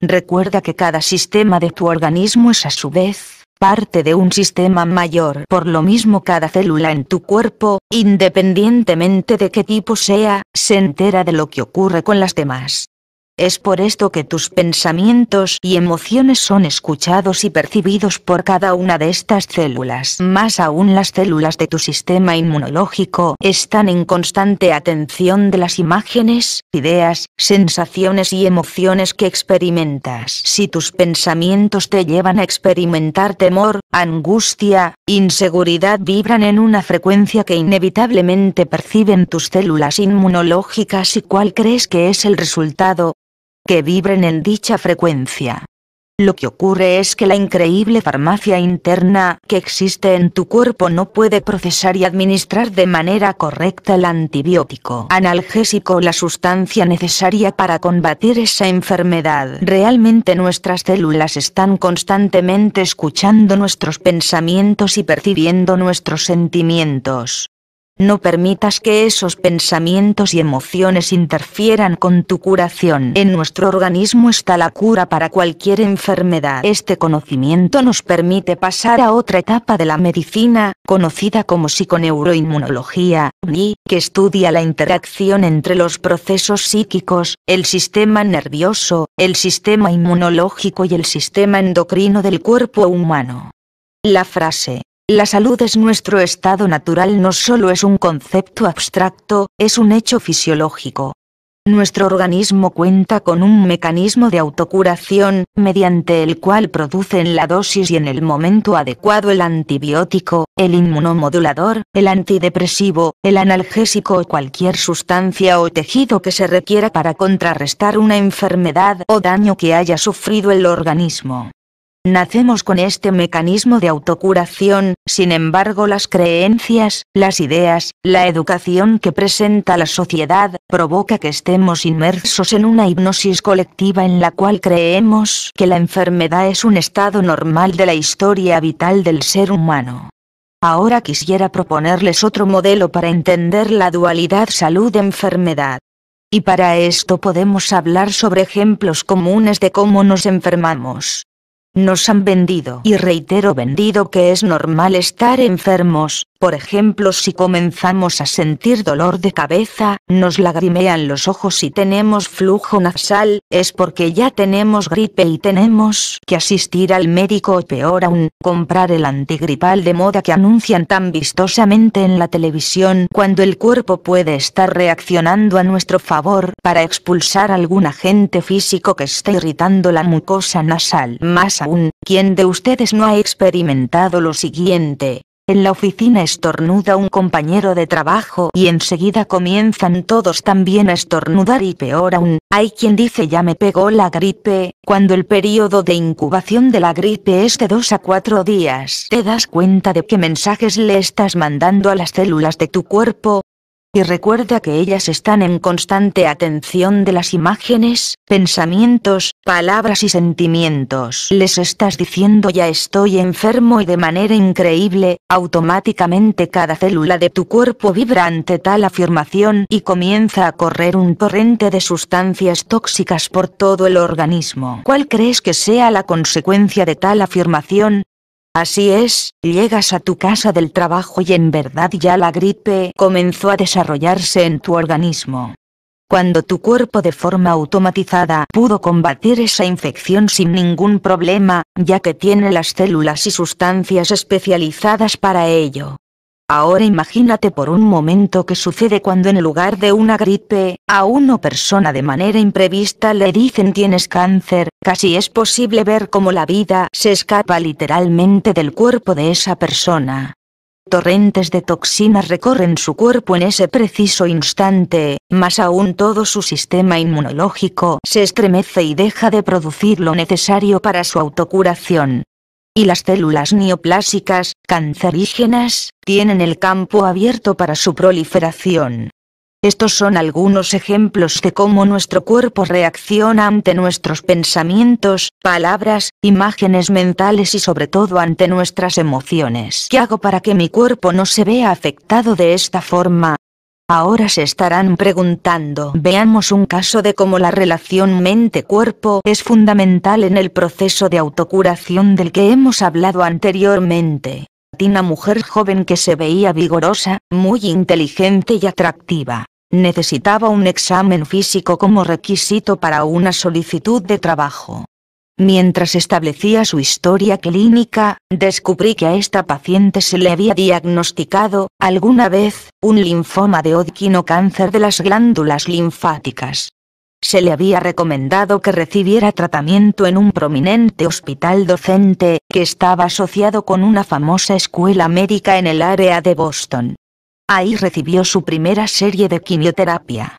Recuerda que cada sistema de tu organismo es a su vez, parte de un sistema mayor. Por lo mismo cada célula en tu cuerpo, independientemente de qué tipo sea, se entera de lo que ocurre con las demás. Es por esto que tus pensamientos y emociones son escuchados y percibidos por cada una de estas células. Más aún las células de tu sistema inmunológico están en constante atención de las imágenes, ideas, sensaciones y emociones que experimentas. Si tus pensamientos te llevan a experimentar temor, angustia, inseguridad vibran en una frecuencia que inevitablemente perciben tus células inmunológicas y cuál crees que es el resultado, que vibren en dicha frecuencia. Lo que ocurre es que la increíble farmacia interna que existe en tu cuerpo no puede procesar y administrar de manera correcta el antibiótico analgésico, la sustancia necesaria para combatir esa enfermedad. Realmente nuestras células están constantemente escuchando nuestros pensamientos y percibiendo nuestros sentimientos. No permitas que esos pensamientos y emociones interfieran con tu curación. En nuestro organismo está la cura para cualquier enfermedad. Este conocimiento nos permite pasar a otra etapa de la medicina, conocida como psiconeuroinmunología, NI, que estudia la interacción entre los procesos psíquicos, el sistema nervioso, el sistema inmunológico y el sistema endocrino del cuerpo humano. La frase, la salud es nuestro estado natural, no solo es un concepto abstracto, es un hecho fisiológico. Nuestro organismo cuenta con un mecanismo de autocuración, mediante el cual produce en la dosis y en el momento adecuado el antibiótico, el inmunomodulador, el antidepresivo, el analgésico o cualquier sustancia o tejido que se requiera para contrarrestar una enfermedad o daño que haya sufrido el organismo. Nacemos con este mecanismo de autocuración, sin embargo las creencias, las ideas, la educación que presenta la sociedad, provoca que estemos inmersos en una hipnosis colectiva en la cual creemos que la enfermedad es un estado normal de la historia vital del ser humano. Ahora quisiera proponerles otro modelo para entender la dualidad salud-enfermedad. Y para esto podemos hablar sobre ejemplos comunes de cómo nos enfermamos. Nos han vendido y reitero vendido que es normal estar enfermos, por ejemplo si comenzamos a sentir dolor de cabeza, nos lagrimean los ojos y tenemos flujo nasal, es porque ya tenemos gripe y tenemos que asistir al médico o peor aún, comprar el antigripal de moda que anuncian tan vistosamente en la televisión cuando el cuerpo puede estar reaccionando a nuestro favor para expulsar algún agente físico que esté irritando la mucosa nasal más quien ¿Quién de ustedes no ha experimentado lo siguiente? En la oficina estornuda un compañero de trabajo y enseguida comienzan todos también a estornudar y peor aún, hay quien dice ya me pegó la gripe, cuando el periodo de incubación de la gripe es de 2 a 4 días. Te das cuenta de qué mensajes le estás mandando a las células de tu cuerpo, y recuerda que ellas están en constante atención de las imágenes, pensamientos, palabras y sentimientos. Les estás diciendo ya estoy enfermo y de manera increíble, automáticamente cada célula de tu cuerpo vibra ante tal afirmación y comienza a correr un torrente de sustancias tóxicas por todo el organismo. ¿Cuál crees que sea la consecuencia de tal afirmación? Así es, llegas a tu casa del trabajo y en verdad ya la gripe comenzó a desarrollarse en tu organismo. Cuando tu cuerpo de forma automatizada pudo combatir esa infección sin ningún problema, ya que tiene las células y sustancias especializadas para ello, Ahora imagínate por un momento que sucede cuando en lugar de una gripe, a una persona de manera imprevista le dicen tienes cáncer, casi es posible ver cómo la vida se escapa literalmente del cuerpo de esa persona. Torrentes de toxinas recorren su cuerpo en ese preciso instante, más aún todo su sistema inmunológico se estremece y deja de producir lo necesario para su autocuración y las células neoplásicas, cancerígenas, tienen el campo abierto para su proliferación. Estos son algunos ejemplos de cómo nuestro cuerpo reacciona ante nuestros pensamientos, palabras, imágenes mentales y sobre todo ante nuestras emociones. ¿Qué hago para que mi cuerpo no se vea afectado de esta forma? Ahora se estarán preguntando. Veamos un caso de cómo la relación mente-cuerpo es fundamental en el proceso de autocuración del que hemos hablado anteriormente. Una mujer joven que se veía vigorosa, muy inteligente y atractiva. Necesitaba un examen físico como requisito para una solicitud de trabajo. Mientras establecía su historia clínica, descubrí que a esta paciente se le había diagnosticado, alguna vez, un linfoma de Hodgkin o cáncer de las glándulas linfáticas. Se le había recomendado que recibiera tratamiento en un prominente hospital docente, que estaba asociado con una famosa escuela médica en el área de Boston. Ahí recibió su primera serie de quimioterapia.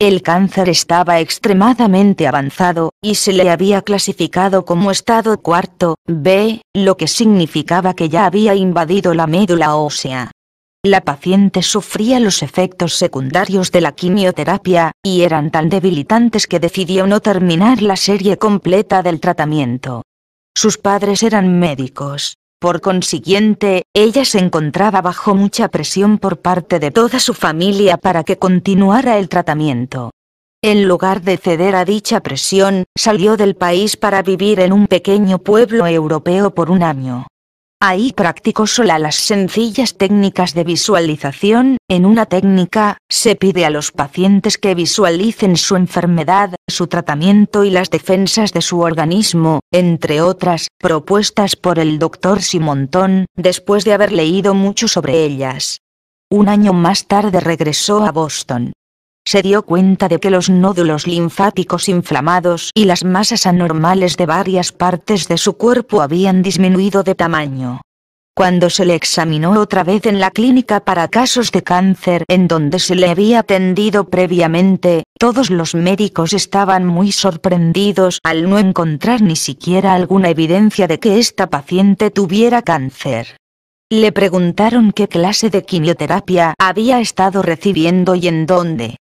El cáncer estaba extremadamente avanzado, y se le había clasificado como estado cuarto, B, lo que significaba que ya había invadido la médula ósea. La paciente sufría los efectos secundarios de la quimioterapia, y eran tan debilitantes que decidió no terminar la serie completa del tratamiento. Sus padres eran médicos, por consiguiente, ella se encontraba bajo mucha presión por parte de toda su familia para que continuara el tratamiento. En lugar de ceder a dicha presión, salió del país para vivir en un pequeño pueblo europeo por un año. Ahí practicó sola las sencillas técnicas de visualización, en una técnica, se pide a los pacientes que visualicen su enfermedad, su tratamiento y las defensas de su organismo, entre otras, propuestas por el doctor Simontón, después de haber leído mucho sobre ellas. Un año más tarde regresó a Boston se dio cuenta de que los nódulos linfáticos inflamados y las masas anormales de varias partes de su cuerpo habían disminuido de tamaño. Cuando se le examinó otra vez en la clínica para casos de cáncer en donde se le había atendido previamente, todos los médicos estaban muy sorprendidos al no encontrar ni siquiera alguna evidencia de que esta paciente tuviera cáncer. Le preguntaron qué clase de quimioterapia había estado recibiendo y en dónde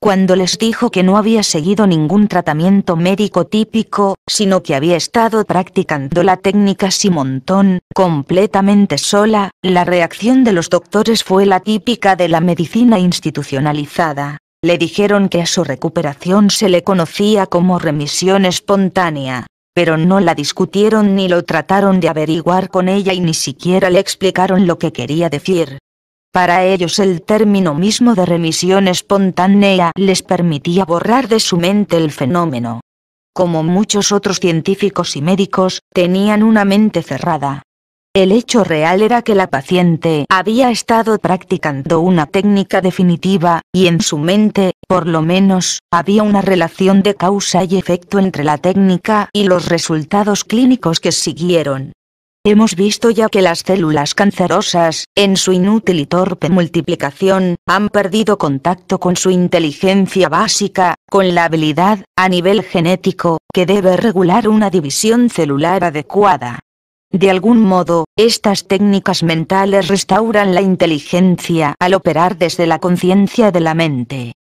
cuando les dijo que no había seguido ningún tratamiento médico típico, sino que había estado practicando la técnica Simontón, completamente sola, la reacción de los doctores fue la típica de la medicina institucionalizada. Le dijeron que a su recuperación se le conocía como remisión espontánea, pero no la discutieron ni lo trataron de averiguar con ella y ni siquiera le explicaron lo que quería decir. Para ellos el término mismo de remisión espontánea les permitía borrar de su mente el fenómeno. Como muchos otros científicos y médicos, tenían una mente cerrada. El hecho real era que la paciente había estado practicando una técnica definitiva, y en su mente, por lo menos, había una relación de causa y efecto entre la técnica y los resultados clínicos que siguieron. Hemos visto ya que las células cancerosas, en su inútil y torpe multiplicación, han perdido contacto con su inteligencia básica, con la habilidad, a nivel genético, que debe regular una división celular adecuada. De algún modo, estas técnicas mentales restauran la inteligencia al operar desde la conciencia de la mente.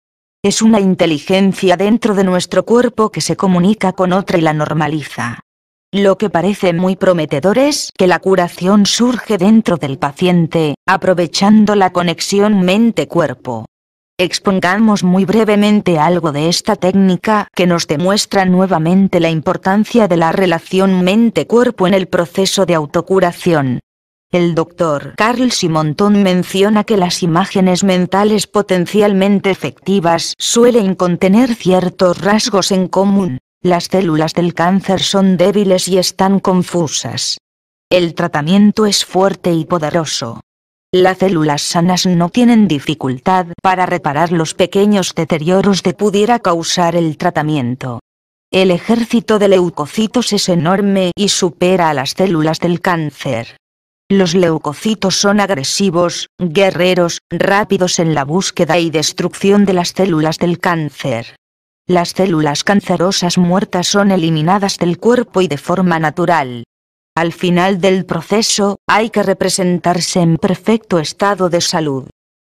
Es una inteligencia dentro de nuestro cuerpo que se comunica con otra y la normaliza. Lo que parece muy prometedor es que la curación surge dentro del paciente, aprovechando la conexión mente-cuerpo. Expongamos muy brevemente algo de esta técnica que nos demuestra nuevamente la importancia de la relación mente-cuerpo en el proceso de autocuración. El doctor Carl Simonton menciona que las imágenes mentales potencialmente efectivas suelen contener ciertos rasgos en común, las células del cáncer son débiles y están confusas. El tratamiento es fuerte y poderoso. Las células sanas no tienen dificultad para reparar los pequeños deterioros que pudiera causar el tratamiento. El ejército de leucocitos es enorme y supera a las células del cáncer. Los leucocitos son agresivos, guerreros, rápidos en la búsqueda y destrucción de las células del cáncer. Las células cancerosas muertas son eliminadas del cuerpo y de forma natural. Al final del proceso, hay que representarse en perfecto estado de salud.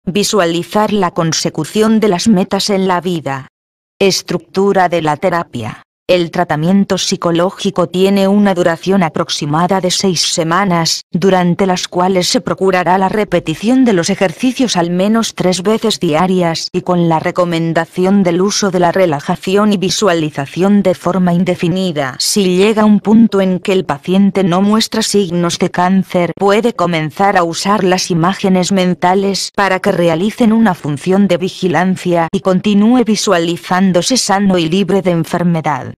Visualizar la consecución de las metas en la vida. Estructura de la terapia. El tratamiento psicológico tiene una duración aproximada de seis semanas, durante las cuales se procurará la repetición de los ejercicios al menos tres veces diarias y con la recomendación del uso de la relajación y visualización de forma indefinida. Si llega un punto en que el paciente no muestra signos de cáncer, puede comenzar a usar las imágenes mentales para que realicen una función de vigilancia y continúe visualizándose sano y libre de enfermedad.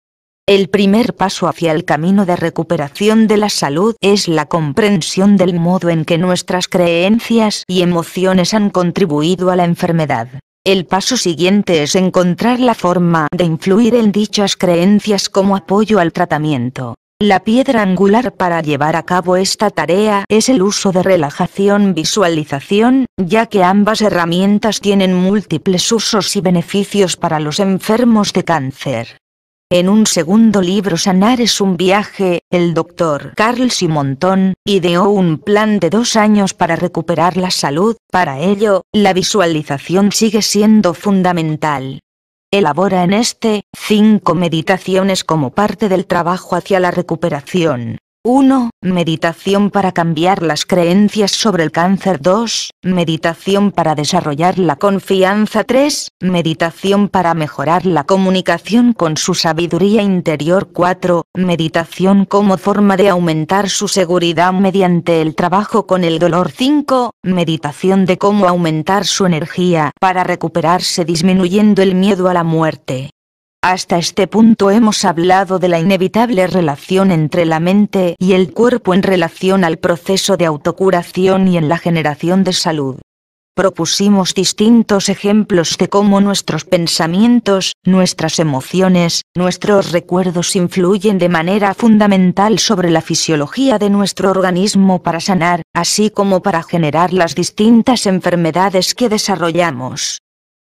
El primer paso hacia el camino de recuperación de la salud es la comprensión del modo en que nuestras creencias y emociones han contribuido a la enfermedad. El paso siguiente es encontrar la forma de influir en dichas creencias como apoyo al tratamiento. La piedra angular para llevar a cabo esta tarea es el uso de relajación-visualización, ya que ambas herramientas tienen múltiples usos y beneficios para los enfermos de cáncer. En un segundo libro Sanar es un viaje, el doctor Carl Simontón, ideó un plan de dos años para recuperar la salud, para ello, la visualización sigue siendo fundamental. Elabora en este, cinco meditaciones como parte del trabajo hacia la recuperación. 1. Meditación para cambiar las creencias sobre el cáncer 2. Meditación para desarrollar la confianza 3. Meditación para mejorar la comunicación con su sabiduría interior 4. Meditación como forma de aumentar su seguridad mediante el trabajo con el dolor 5. Meditación de cómo aumentar su energía para recuperarse disminuyendo el miedo a la muerte hasta este punto hemos hablado de la inevitable relación entre la mente y el cuerpo en relación al proceso de autocuración y en la generación de salud. Propusimos distintos ejemplos de cómo nuestros pensamientos, nuestras emociones, nuestros recuerdos influyen de manera fundamental sobre la fisiología de nuestro organismo para sanar, así como para generar las distintas enfermedades que desarrollamos.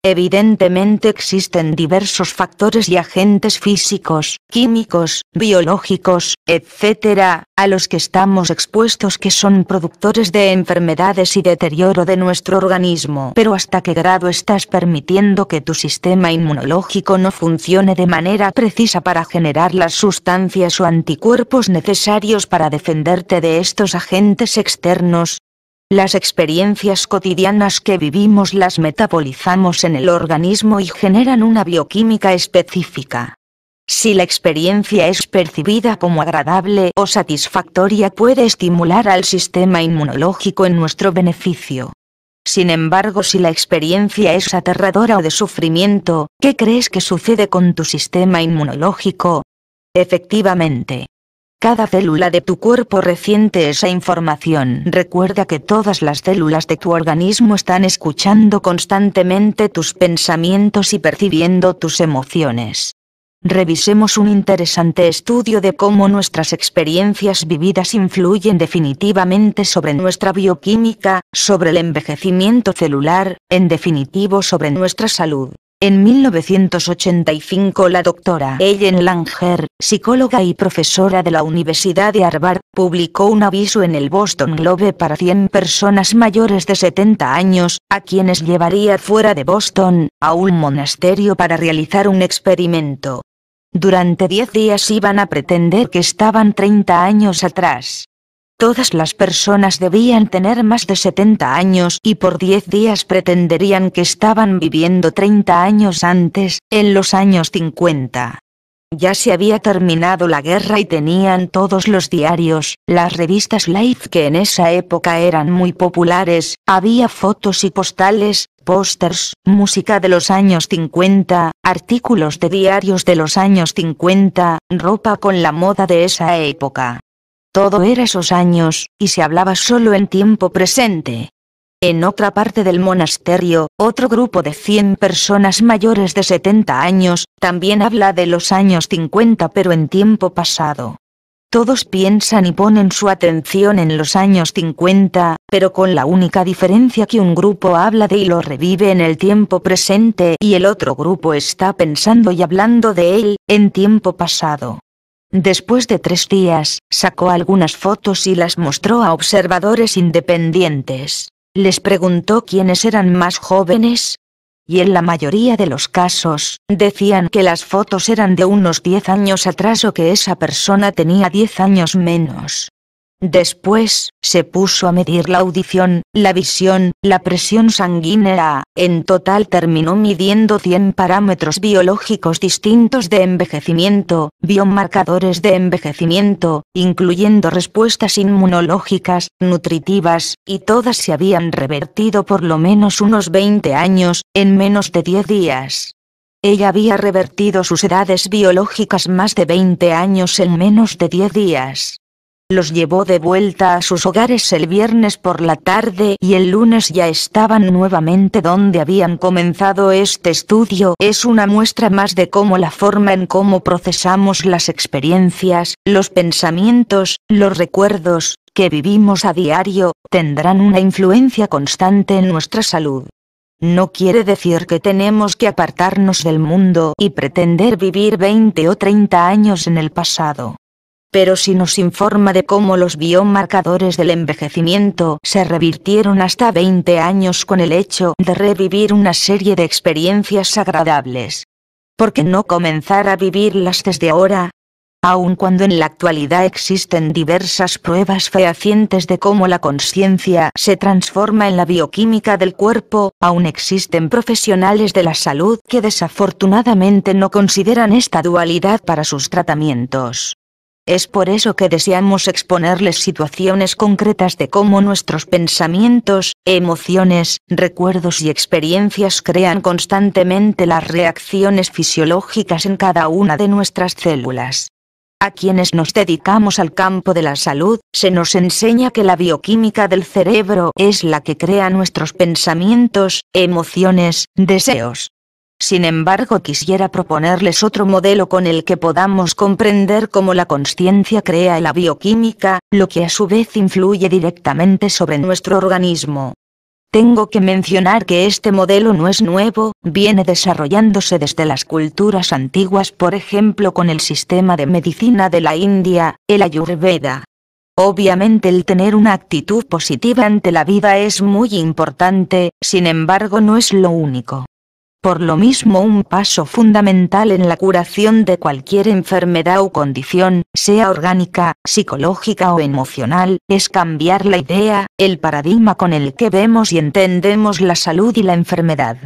Evidentemente existen diversos factores y agentes físicos, químicos, biológicos, etc., a los que estamos expuestos que son productores de enfermedades y deterioro de nuestro organismo. Pero hasta qué grado estás permitiendo que tu sistema inmunológico no funcione de manera precisa para generar las sustancias o anticuerpos necesarios para defenderte de estos agentes externos, las experiencias cotidianas que vivimos las metabolizamos en el organismo y generan una bioquímica específica. Si la experiencia es percibida como agradable o satisfactoria puede estimular al sistema inmunológico en nuestro beneficio. Sin embargo, si la experiencia es aterradora o de sufrimiento, ¿qué crees que sucede con tu sistema inmunológico? Efectivamente, cada célula de tu cuerpo reciente esa información. Recuerda que todas las células de tu organismo están escuchando constantemente tus pensamientos y percibiendo tus emociones. Revisemos un interesante estudio de cómo nuestras experiencias vividas influyen definitivamente sobre nuestra bioquímica, sobre el envejecimiento celular, en definitivo sobre nuestra salud. En 1985 la doctora Ellen Langer, psicóloga y profesora de la Universidad de Harvard, publicó un aviso en el Boston Globe para 100 personas mayores de 70 años, a quienes llevaría fuera de Boston, a un monasterio para realizar un experimento. Durante 10 días iban a pretender que estaban 30 años atrás. Todas las personas debían tener más de 70 años y por 10 días pretenderían que estaban viviendo 30 años antes, en los años 50. Ya se había terminado la guerra y tenían todos los diarios, las revistas Life que en esa época eran muy populares, había fotos y postales, pósters, música de los años 50, artículos de diarios de los años 50, ropa con la moda de esa época. Todo era esos años, y se hablaba solo en tiempo presente. En otra parte del monasterio, otro grupo de 100 personas mayores de 70 años, también habla de los años 50 pero en tiempo pasado. Todos piensan y ponen su atención en los años 50, pero con la única diferencia que un grupo habla de y lo revive en el tiempo presente y el otro grupo está pensando y hablando de él, en tiempo pasado. Después de tres días, sacó algunas fotos y las mostró a observadores independientes. Les preguntó quiénes eran más jóvenes. Y en la mayoría de los casos, decían que las fotos eran de unos 10 años atrás o que esa persona tenía 10 años menos. Después, se puso a medir la audición, la visión, la presión sanguínea, en total terminó midiendo 100 parámetros biológicos distintos de envejecimiento, biomarcadores de envejecimiento, incluyendo respuestas inmunológicas, nutritivas, y todas se habían revertido por lo menos unos 20 años, en menos de 10 días. Ella había revertido sus edades biológicas más de 20 años en menos de 10 días. Los llevó de vuelta a sus hogares el viernes por la tarde y el lunes ya estaban nuevamente donde habían comenzado este estudio. Es una muestra más de cómo la forma en cómo procesamos las experiencias, los pensamientos, los recuerdos, que vivimos a diario, tendrán una influencia constante en nuestra salud. No quiere decir que tenemos que apartarnos del mundo y pretender vivir 20 o 30 años en el pasado pero si nos informa de cómo los biomarcadores del envejecimiento se revirtieron hasta 20 años con el hecho de revivir una serie de experiencias agradables. ¿Por qué no comenzar a vivirlas desde ahora? Aun cuando en la actualidad existen diversas pruebas fehacientes de cómo la conciencia se transforma en la bioquímica del cuerpo, aún existen profesionales de la salud que desafortunadamente no consideran esta dualidad para sus tratamientos. Es por eso que deseamos exponerles situaciones concretas de cómo nuestros pensamientos, emociones, recuerdos y experiencias crean constantemente las reacciones fisiológicas en cada una de nuestras células. A quienes nos dedicamos al campo de la salud, se nos enseña que la bioquímica del cerebro es la que crea nuestros pensamientos, emociones, deseos, sin embargo quisiera proponerles otro modelo con el que podamos comprender cómo la conciencia crea la bioquímica, lo que a su vez influye directamente sobre nuestro organismo. Tengo que mencionar que este modelo no es nuevo, viene desarrollándose desde las culturas antiguas por ejemplo con el sistema de medicina de la India, el Ayurveda. Obviamente el tener una actitud positiva ante la vida es muy importante, sin embargo no es lo único. Por lo mismo un paso fundamental en la curación de cualquier enfermedad o condición, sea orgánica, psicológica o emocional, es cambiar la idea, el paradigma con el que vemos y entendemos la salud y la enfermedad.